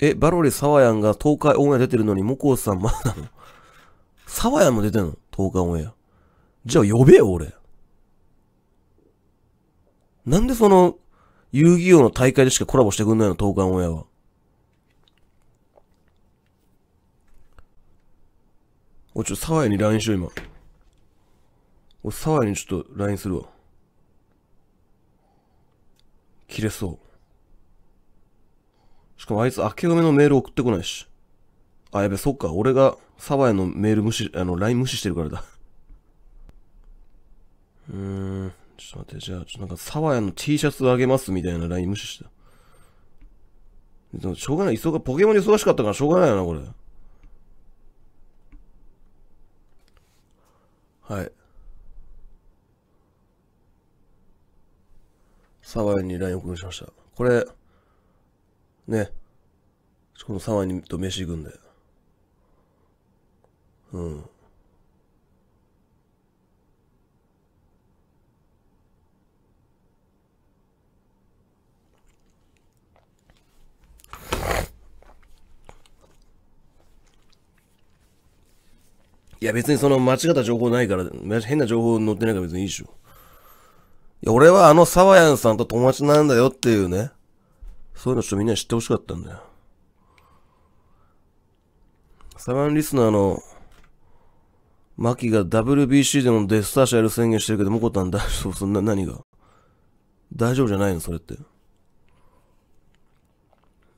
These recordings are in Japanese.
え、バロリサワヤンが東海オンエア出てるのに、モコウさんまだなのサワヤンも出てんの東海オンエア。じゃあ呼べよ、俺。なんでその、遊戯王の大会でしかコラボしてくんないの東海オンエアは。お、ちょ、サワヤンに LINE しよう、今。お、サワヤンにちょっと LINE するわ。切れそう。かもあいつ、明けおめのメール送ってこないし。あ、やべ、そっか。俺が、サバヤのメール無視、あの、LINE 無視してるからだ。うーん。ちょっと待って、じゃあ、ちょっとなんか、サワヤの T シャツあげますみたいな LINE 無視した。でも、しょうがない。忙、ポケモンに忙しかったからしょうがないよな、これ。はい。サワヤに LINE 送りしました。これ、ね。しかも3割と飯行くんだよ。うん。いや別にその間違った情報ないから、変な情報載ってないから別にいいでしょ。いや俺はあのサワヤンさんと友達なんだよっていうね。そういうのちょっとみんな知ってほしかったんだよ。サバンリスナーの、マキが WBC でもデスターシャル宣言してるけど、モコタン大丈夫そんな、何が大丈夫じゃないのそれって。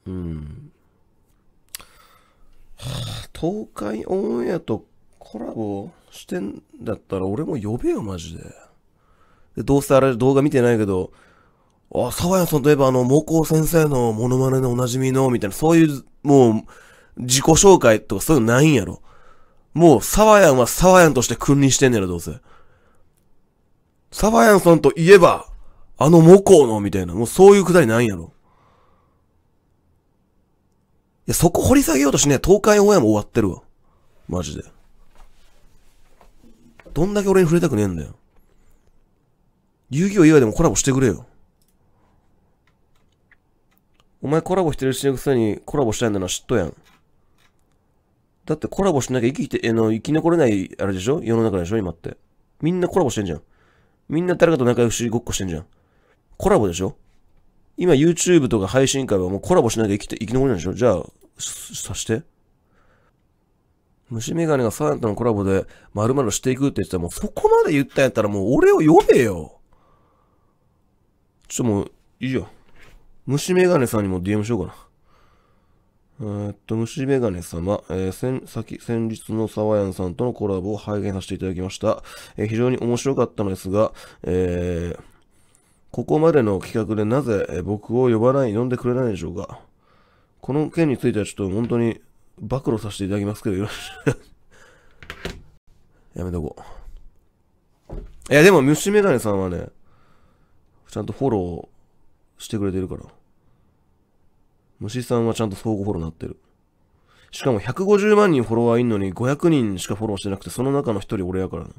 うん。東海オンエアとコラボしてんだったら俺も呼べよ、マジで。で、どうせあれ動画見てないけど、あ、沢谷さんといえばあの、モコ先生のモノマネでおなじみの、みたいな、そういう、もう、自己紹介とかそういうのないんやろ。もう、サワヤンはサワヤンとして君臨してんねやろ、どうせ。サワヤンさんといえば、あのモコの、みたいな、もうそういうくだりないんやろ。いや、そこ掘り下げようとしね、東海オンエアも終わってるわ。マジで。どんだけ俺に触れたくねえんだよ。遊戯王以外でもコラボしてくれよ。お前コラボしてるしのくせにコラボしたいんだな、嫉妬やん。だってコラボしなきゃ生きて、えの、生き残れない、あれでしょ世の中でしょ今って。みんなコラボしてんじゃん。みんな誰かと仲良くしごっこしてんじゃん。コラボでしょ今 YouTube とか配信会はもうコラボしなきゃ生きて、生き残れないでしょじゃあ、さして。虫眼鏡がサインとのコラボで丸々していくって言ってたらもうそこまで言ったんやったらもう俺を呼べよ。ちょっともう、いいよ。虫眼鏡さんにも DM しようかな。えー、っと、虫眼鏡様、えー、先、先、先日のヤンさんとのコラボを拝見させていただきました。えー、非常に面白かったのですが、えー、ここまでの企画でなぜ僕を呼ばない、呼んでくれないでしょうか。この件についてはちょっと本当に暴露させていただきますけど、よろしい。やめとこう。いや、でも虫眼鏡さんはね、ちゃんとフォローしてくれてるから。虫さんはちゃんと相互フォローなってる。しかも150万人フォロワーいんのに500人しかフォローしてなくて、その中の一人俺やからな。